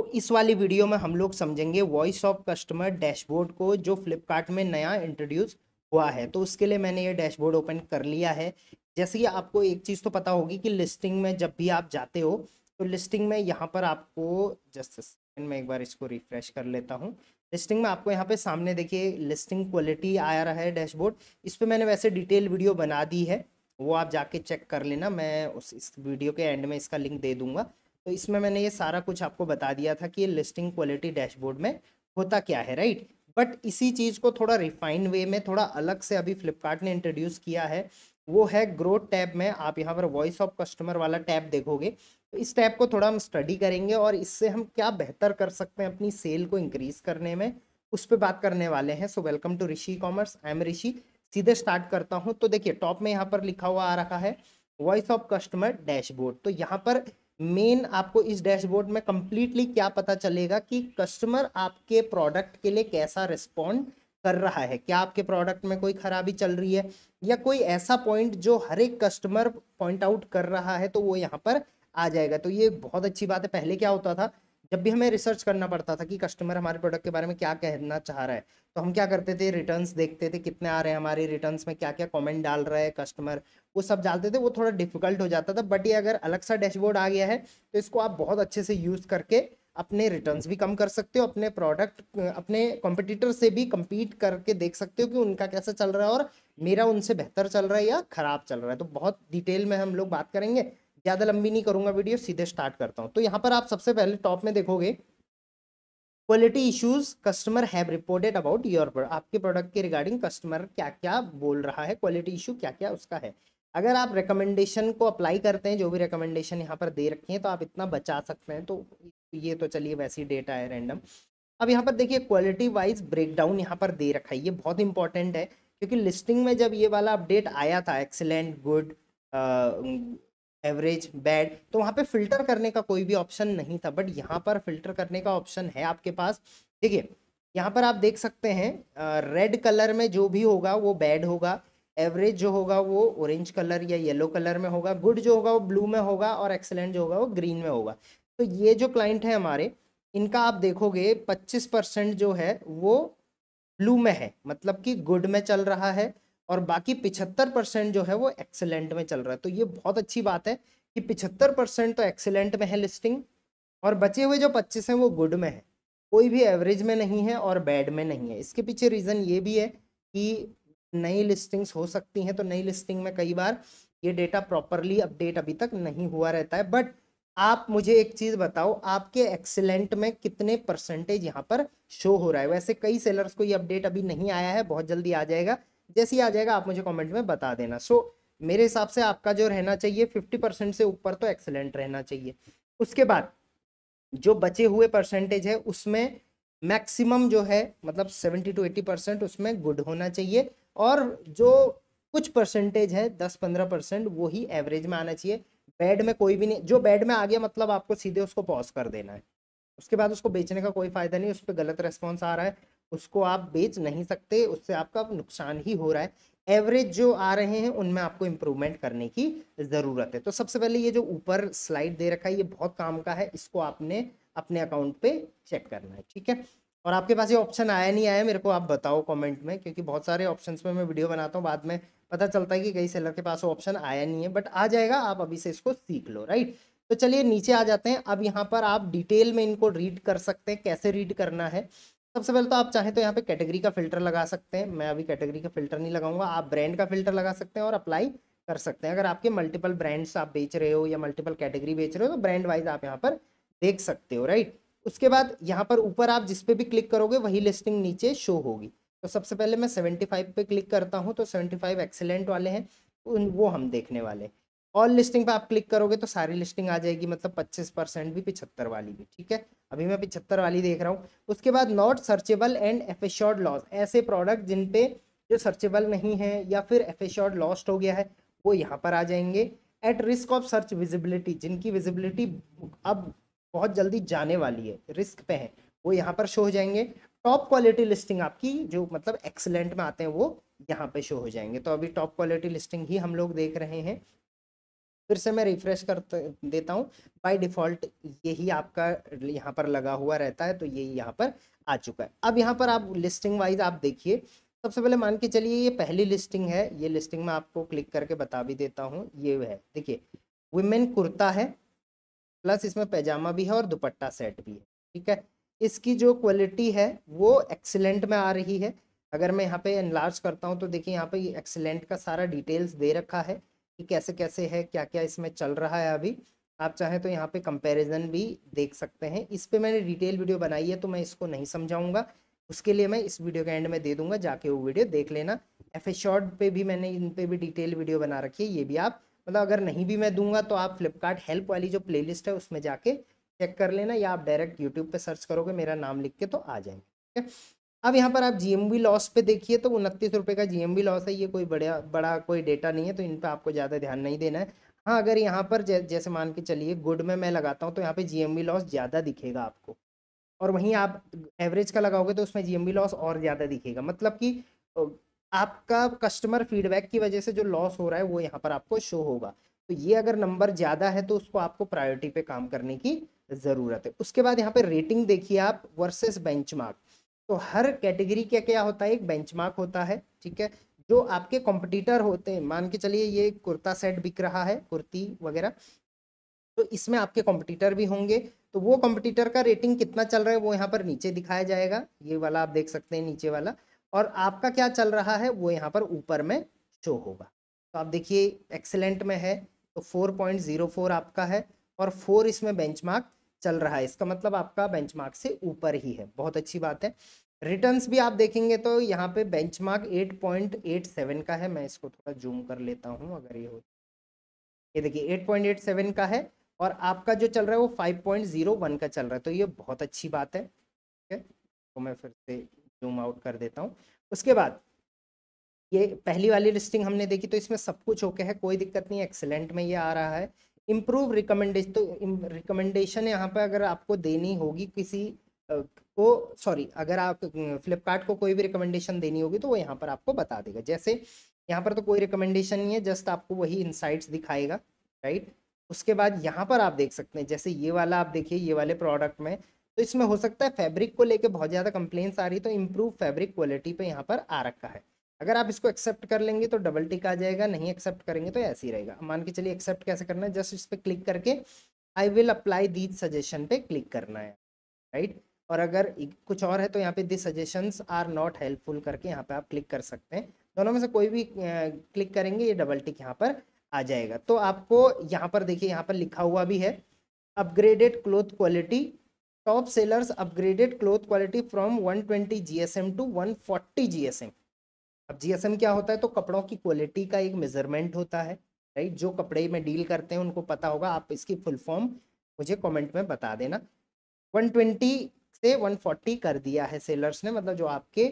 तो इस वाली वीडियो में हम लोग समझेंगे वॉइस ऑफ कस्टमर डैशबोर्ड को जो फ्लिपकार्ट में नया इंट्रोड्यूस हुआ है तो उसके लिए मैंने ये डैशबोर्ड ओपन कर लिया है जैसे कि आपको एक चीज़ तो पता होगी कि लिस्टिंग में जब भी आप जाते हो तो लिस्टिंग में यहाँ पर आपको जस्ट सेकेंड में एक बार इसको रिफ्रेश कर लेता हूँ लिस्टिंग में आपको यहाँ पे सामने देखिए लिस्टिंग क्वालिटी आया रहा है डैशबोर्ड इस पर मैंने वैसे डिटेल वीडियो बना दी है वो आप जाके चेक कर लेना मैं उस इस वीडियो के एंड में इसका लिंक दे दूंगा तो इसमें मैंने ये सारा कुछ आपको बता दिया था कि ये लिस्टिंग क्वालिटी डैशबोर्ड में होता क्या है राइट बट इसी चीज़ को थोड़ा रिफाइंड वे में थोड़ा अलग से अभी फ्लिपकार्ट ने इंट्रोड्यूस किया है वो है ग्रोथ टैब में आप यहाँ पर वॉइस ऑफ कस्टमर वाला टैब देखोगे तो इस टैब को थोड़ा हम स्टडी करेंगे और इससे हम क्या बेहतर कर सकते हैं अपनी सेल को इंक्रीज करने में उस पर बात करने वाले हैं so welcome to Rishi commerce I am Rishi सीधे स्टार्ट करता हूँ तो देखिए टॉप में यहाँ पर लिखा हुआ आ रखा है वॉइस ऑफ कस्टमर डैशबोर्ड तो यहाँ पर मेन आपको इस डैशबोर्ड में कंप्लीटली क्या पता चलेगा कि कस्टमर आपके प्रोडक्ट के लिए कैसा रिस्पॉन्ड कर रहा है क्या आपके प्रोडक्ट में कोई खराबी चल रही है या कोई ऐसा पॉइंट जो हर एक कस्टमर पॉइंट आउट कर रहा है तो वो यहाँ पर आ जाएगा तो ये बहुत अच्छी बात है पहले क्या होता था जब भी हमें रिसर्च करना पड़ता था कि कस्टमर हमारे प्रोडक्ट के बारे में क्या कहना चाह रहा है तो हम क्या करते थे रिटर्न्स देखते थे कितने आ रहे हैं हमारे रिटर्न्स में क्या क्या कमेंट डाल रहा है कस्टमर वो सब डालते थे वो थोड़ा डिफिकल्ट हो जाता था बट ये अगर अलग सा डैशबोर्ड आ गया है तो इसको आप बहुत अच्छे से यूज़ करके अपने रिटर्न्स भी कम कर सकते हो अपने प्रोडक्ट अपने कॉम्पिटिटर से भी कम्पीट करके देख सकते हो कि उनका कैसा चल रहा है और मेरा उनसे बेहतर चल रहा है या ख़राब चल रहा है तो बहुत डिटेल में हम लोग बात करेंगे ज़्यादा लंबी नहीं करूंगा वीडियो सीधे स्टार्ट करता हूँ तो यहाँ पर आप सबसे पहले टॉप में देखोगे quality issues customer have reported about your आपके प्रोडक्ट के रिगार्डिंग कस्टमर क्या क्या बोल रहा है क्वालिटी इशू क्या क्या उसका है अगर आप रिकमेंडेशन को अप्लाई करते हैं जो भी रिकमेंडेशन यहाँ पर दे रखे हैं तो आप इतना बचा सकते हैं तो ये तो चलिए वैसी डेटा है रैंडम अब यहाँ पर देखिए क्वालिटी वाइज ब्रेकडाउन यहाँ पर दे रखा है ये बहुत इंपॉर्टेंट है क्योंकि लिस्टिंग में जब ये वाला अपडेट आया था एक्सेलेंट गुड एवरेज बैड तो वहाँ पे फिल्टर करने का कोई भी ऑप्शन नहीं था बट यहाँ पर फिल्टर करने का ऑप्शन है आपके पास ठीक है यहाँ पर आप देख सकते हैं रेड कलर में जो भी होगा वो बैड होगा एवरेज जो होगा वो ऑरेंज कलर या येलो कलर में होगा गुड जो होगा वो ब्लू में होगा और एक्सेलेंट जो होगा वो ग्रीन में होगा तो ये जो क्लाइंट है हमारे इनका आप देखोगे पच्चीस परसेंट जो है वो ब्लू में है मतलब कि गुड में चल रहा है और बाकी पिछहत्तर परसेंट जो है वो एक्सेलेंट में चल रहा है तो ये बहुत अच्छी बात है कि पिछहत्तर परसेंट तो एक्सेलेंट में है लिस्टिंग और बचे हुए जो पच्चीस हैं वो गुड में है कोई भी एवरेज में नहीं है और बैड में नहीं है इसके पीछे रीज़न ये भी है कि नई लिस्टिंग्स हो सकती हैं तो नई लिस्टिंग में कई बार ये डेटा प्रॉपरली अपडेट अभी तक नहीं हुआ रहता है बट आप मुझे एक चीज़ बताओ आपके एक्सेलेंट में कितने परसेंटेज यहाँ पर शो हो रहा है वैसे कई सेलर्स को ये अपडेट अभी नहीं आया है बहुत जल्दी आ जाएगा जैसे ही आ जाएगा आप मुझे कमेंट में बता देना सो so, मेरे हिसाब से आपका जो रहना चाहिए फिफ्टी परसेंट से ऊपर तो एक्सेलेंट रहना चाहिए उसके बाद जो बचे हुए परसेंटेज है उसमें मैक्सिमम जो है मतलब सेवेंटी टू एटी परसेंट उसमें गुड होना चाहिए और जो कुछ परसेंटेज है दस पंद्रह परसेंट वो ही एवरेज में आना चाहिए बैड में कोई भी नहीं जो बैड में आ गया मतलब आपको सीधे उसको पॉज कर देना है उसके बाद उसको बेचने का कोई फायदा नहीं उस पर गलत रेस्पॉन्स आ रहा है उसको आप बेच नहीं सकते उससे आपका नुकसान ही हो रहा है एवरेज जो आ रहे हैं उनमें आपको इम्प्रूवमेंट करने की ज़रूरत है तो सबसे पहले ये जो ऊपर स्लाइड दे रखा है ये बहुत काम का है इसको आपने अपने अकाउंट पे चेक करना है ठीक है और आपके पास ये ऑप्शन आया नहीं आया मेरे को आप बताओ कमेंट में क्योंकि बहुत सारे ऑप्शन में मैं वीडियो बनाता हूँ बाद में पता चलता है कि कई सेलर के पास ऑप्शन आया नहीं है बट आ जाएगा आप अभी से इसको सीख लो राइट तो चलिए नीचे आ जाते हैं अब यहाँ पर आप डिटेल में इनको रीड कर सकते हैं कैसे रीड करना है सबसे पहले तो आप चाहें तो यहाँ पे कैटेगरी का फिल्टर लगा सकते हैं मैं अभी कैटेगरी का फिल्टर नहीं लगाऊंगा आप ब्रांड का फिल्टर लगा सकते हैं और अप्लाई कर सकते हैं अगर आपके मल्टीपल ब्रांड्स आप बेच रहे हो या मल्टीपल कैटेगरी बेच रहे हो तो ब्रांड वाइज आप यहाँ पर देख सकते हो राइट उसके बाद यहाँ पर ऊपर आप जिस भी क्लिक करोगे वही लिस्टिंग नीचे शो होगी तो सबसे पहले मैं सेवेंटी पे क्लिक करता हूँ तो सेवेंटी एक्सेलेंट वाले हैं वो हम देखने वाले हैं ऑल लिस्टिंग पे आप क्लिक करोगे तो सारी लिस्टिंग आ जाएगी मतलब 25 परसेंट भी पिछहत्तर वाली भी ठीक है अभी मैं पिछहत्तर वाली देख रहा हूँ उसके बाद not searchable and F assured loss ऐसे प्रोडक्ट जिन पे जो सर्चेबल नहीं है या फिर एफेश्योर्ड लॉस्ट हो गया है वो यहाँ पर आ जाएंगे at risk of search visibility जिनकी विजिबिलिटी अब बहुत जल्दी जाने वाली है रिस्क पे है वो यहाँ पर शो हो जाएंगे टॉप क्वालिटी लिस्टिंग आपकी जो मतलब एक्सलेंट में आते हैं वो यहाँ पे शो हो जाएंगे तो अभी टॉप क्वालिटी लिस्टिंग ही हम लोग देख रहे हैं फिर से मैं रिफ्रेश कर देता हूँ बाय डिफ़ॉल्ट यही आपका यहाँ पर लगा हुआ रहता है तो यही यहाँ पर आ चुका है अब यहाँ पर आप लिस्टिंग वाइज आप देखिए सबसे पहले मान के चलिए ये पहली लिस्टिंग है ये लिस्टिंग में आपको क्लिक करके बता भी देता हूँ ये है देखिए वुमेन कुर्ता है प्लस इसमें पैजामा भी है और दुपट्टा सेट भी है ठीक है इसकी जो क्वालिटी है वो एक्सीलेंट में आ रही है अगर मैं यहाँ पे एनलार्ज करता हूँ तो देखिए यहाँ पे एक्सीलेंट का सारा डिटेल्स दे रखा है कैसे कैसे है क्या क्या इसमें चल रहा है अभी आप चाहें तो यहाँ पे कंपैरिजन भी देख सकते हैं इस पर मैंने डिटेल वीडियो बनाई है तो मैं इसको नहीं समझाऊंगा उसके लिए मैं इस वीडियो के एंड में दे दूंगा जाके वो वीडियो देख लेना एफ ए शॉर्ट पर भी मैंने इन पर भी डिटेल वीडियो बना रखी है ये भी आप मतलब अगर नहीं भी मैं दूंगा तो आप फ्लिपकार्ट हेल्प वाली जो प्ले है उसमें जाके चेक कर लेना या आप डायरेक्ट यूट्यूब पर सर्च करोगे मेरा नाम लिख के तो आ जाएंगे ठीक है अब यहाँ पर आप जीएमबी लॉस पे देखिए तो उनतीस रुपये का जीएमबी लॉस है ये कोई बड़ा बड़ा कोई डेटा नहीं है तो इन पर आपको ज़्यादा ध्यान नहीं देना है हाँ अगर यहाँ पर जै, जैसे मान के चलिए गुड में मैं लगाता हूँ तो यहाँ पे जीएमबी लॉस ज़्यादा दिखेगा आपको और वहीं आप एवरेज का लगाओगे तो उसमें जीएमबी लॉस और ज़्यादा दिखेगा मतलब कि आपका कस्टमर फीडबैक की वजह से जो लॉस हो रहा है वो यहाँ पर आपको शो होगा तो ये अगर नंबर ज़्यादा है तो उसको आपको प्रायोरिटी पर काम करने की ज़रूरत है उसके बाद यहाँ पर रेटिंग देखिए आप वर्सेज बेंचमार्क तो हर कैटेगरी का क्या होता है एक बेंचमार्क होता है ठीक है जो आपके कॉम्पिटिटर होते हैं मान के चलिए ये कुर्ता सेट बिक रहा है कुर्ती वगैरह तो इसमें आपके कॉम्पिटिटर भी होंगे तो वो कॉम्पिटिटर का रेटिंग कितना चल रहा है वो यहाँ पर नीचे दिखाया जाएगा ये वाला आप देख सकते हैं नीचे वाला और आपका क्या चल रहा है वो यहाँ पर ऊपर में शो होगा तो आप देखिए एक्सेलेंट में है तो 4.04 आपका है और फोर इसमें बेंचमार्क चल रहा है इसका मतलब आपका बेंचमार्क से ऊपर ही है बहुत अच्छी बात है रिटर्न्स भी आप देखेंगे तो यहाँ पे बेंचमार्क 8.87 का है मैं इसको थोड़ा जूम कर लेता हूँ अगर ये हो ये देखिए 8.87 का है और आपका जो चल रहा है वो 5.01 का चल रहा है तो ये बहुत अच्छी बात है ठीक है तो मैं फिर से जूम आउट कर देता हूँ उसके बाद ये पहली वाली लिस्टिंग हमने देखी तो इसमें सब कुछ ओके है कोई दिक्कत नहीं एक्सेलेंट में ये आ रहा है इम्प्रूव रिकमेंडेशन तो रिकमेंडेशन यहाँ पर अगर आपको देनी होगी किसी को सॉरी अगर आप फ्लिपकार्ट को कोई भी रिकमेंडेशन देनी होगी तो वो यहाँ पर आपको बता देगा जैसे यहाँ पर तो कोई रिकमेंडेशन नहीं है जस्ट आपको वही इनसाइट्स दिखाएगा राइट उसके बाद यहाँ पर आप देख सकते हैं जैसे ये वाला आप देखिए ये वाले प्रोडक्ट में तो इसमें हो सकता है फैब्रिक को लेके बहुत ज़्यादा कंप्लेंट्स आ रही तो इम्प्रूव फैब्रिक क्वालिटी पर यहाँ पर आ रखा है अगर आप इसको एक्सेप्ट कर लेंगे तो डबल टिक आ जाएगा नहीं एक्सेप्ट करेंगे तो ऐसे ही रहेगा मान के चलिए एक्सेप्ट कैसे करना है जस्ट इस पर क्लिक करके I will apply these suggestion पे क्लिक करना है राइट और अगर कुछ और है तो यहाँ पे this suggestions are not helpful करके यहाँ पे आप क्लिक कर सकते हैं दोनों में से कोई भी क्लिक करेंगे ये डबल टिक यहाँ पर आ जाएगा तो आपको यहाँ पर देखिए यहाँ पर लिखा हुआ भी है upgraded cloth quality top sellers upgraded cloth quality from 120 GSM to 140 GSM अब जीएसएम क्या होता है तो कपड़ों की क्वालिटी का एक मेजरमेंट होता है राइट जो कपड़े में डील करते हैं उनको पता होगा आप इसकी फुल फॉर्म मुझे कमेंट में बता देना 120 से 140 कर दिया है सेलर्स ने मतलब जो आपके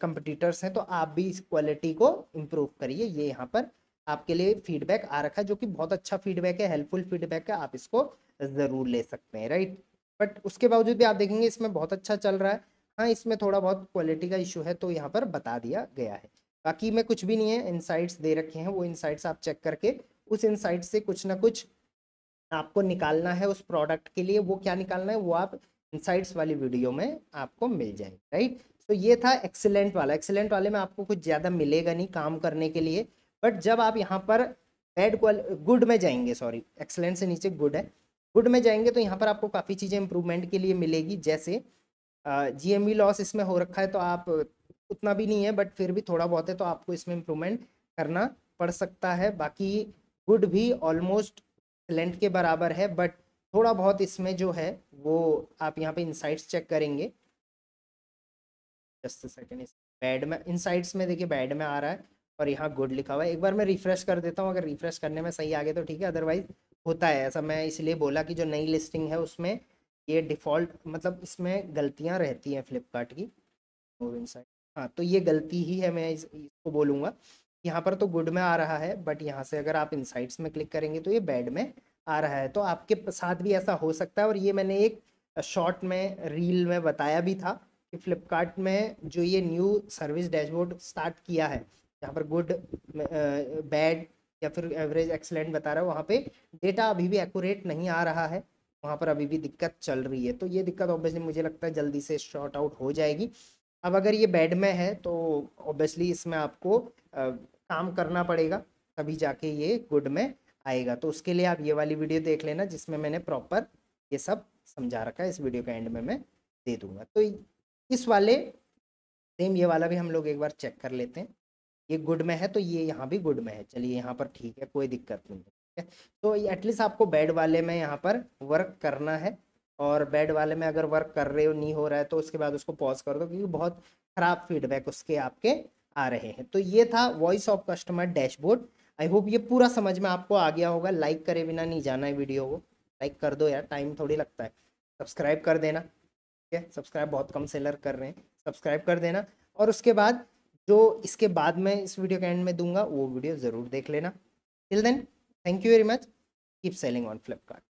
कंपटीटर्स हैं तो आप भी इस क्वालिटी को इम्प्रूव करिए ये यहाँ पर आपके लिए फीडबैक आ रखा है जो कि बहुत अच्छा फीडबैक है हेल्पफुल फीडबैक है आप इसको ज़रूर ले सकते हैं राइट बट उसके बावजूद भी आप देखेंगे इसमें बहुत अच्छा चल रहा है हाँ इसमें थोड़ा बहुत क्वालिटी का इशू है तो यहाँ पर बता दिया गया है बाकी में कुछ भी नहीं है इनसाइट्स दे रखे हैं वो इनसाइट्स आप चेक करके उस इनसाइट से कुछ ना कुछ आपको निकालना है उस प्रोडक्ट के लिए वो क्या निकालना है वो आप इनसाइट्स वाली वीडियो में आपको मिल जाएंगे राइट तो ये था एक्सेलेंट वाला एक्सेलेंट वाले में आपको कुछ ज़्यादा मिलेगा नहीं काम करने के लिए बट जब आप यहाँ पर बैड क्वाल गुड में जाएंगे सॉरी एक्सेलेंट से नीचे गुड है गुड में जाएंगे तो यहाँ पर आपको काफ़ी चीज़ें इंप्रूवमेंट के लिए मिलेगी जैसे जीएमवी लॉस e इसमें हो रखा है तो आप उतना भी नहीं है बट फिर भी थोड़ा बहुत है तो आपको इसमें इम्प्रूवमेंट करना पड़ सकता है बाकी गुड भी ऑलमोस्ट लेंट के बराबर है बट थोड़ा बहुत इसमें जो है वो आप यहाँ पे इनसाइट्स चेक करेंगे जस्ट सेकेंड बैड में इनसाइट्स में देखिए बैड में आ रहा है और यहाँ गुड लिखा हुआ है एक बार मैं रिफ्रेश कर देता हूँ अगर रिफ्रेश करने में सही आ गया तो ठीक है अदरवाइज होता है ऐसा मैं इसलिए बोला कि जो नई लिस्टिंग है उसमें ये डिफ़ॉल्ट मतलब इसमें गलतियाँ रहती हैं फ्लिपकार्ट की हाँ तो ये गलती ही है मैं इसको बोलूँगा यहाँ पर तो गुड में आ रहा है बट यहाँ से अगर आप इनसाइट्स में क्लिक करेंगे तो ये बैड में आ रहा है तो आपके साथ भी ऐसा हो सकता है और ये मैंने एक शॉर्ट में रील में बताया भी था कि फ्लिपकार्ट में जो ये न्यू सर्विस डैशबोर्ड स्टार्ट किया है जहाँ पर गुड बैड या फिर एवरेज एक्सलेंट बता रहा है वहाँ पे डेटा अभी भी एक्यूरेट नहीं आ रहा है वहाँ पर अभी भी दिक्कत चल रही है तो ये दिक्कत ऑब्वियसली मुझे लगता है जल्दी से शॉर्ट आउट हो जाएगी अब अगर ये बेड में है तो ऑब्वियसली इसमें आपको आ, काम करना पड़ेगा तभी जाके ये गुड में आएगा तो उसके लिए आप ये वाली वीडियो देख लेना जिसमें मैंने प्रॉपर ये सब समझा रखा है इस वीडियो के एंड में मैं दे दूंगा तो इस वाले सेम ये वाला भी हम लोग एक बार चेक कर लेते हैं ये गुड में है तो ये यहाँ भी गुड में है चलिए यहाँ पर ठीक है कोई दिक्कत नहीं है तो एटलीस्ट आपको बेड वाले में यहाँ पर वर्क करना है और बेड वाले में अगर वर्क कर रहे हो नहीं हो रहा है तो उसके बाद उसको पॉज कर दो क्योंकि बहुत ख़राब फीडबैक उसके आपके आ रहे हैं तो ये था voice of customer dashboard I hope ये पूरा समझ में आपको आ गया होगा लाइक करे बिना नहीं जाना है वीडियो को लाइक कर दो यार टाइम थोड़ी लगता है सब्सक्राइब कर देना ठीक है सब्सक्राइब बहुत कम सेलर कर रहे हैं सब्सक्राइब कर देना और उसके बाद जो इसके बाद में इस वीडियो के एंड में दूंगा वो वीडियो ज़रूर देख लेना till then Thank you very much. Keep selling on Flipkart.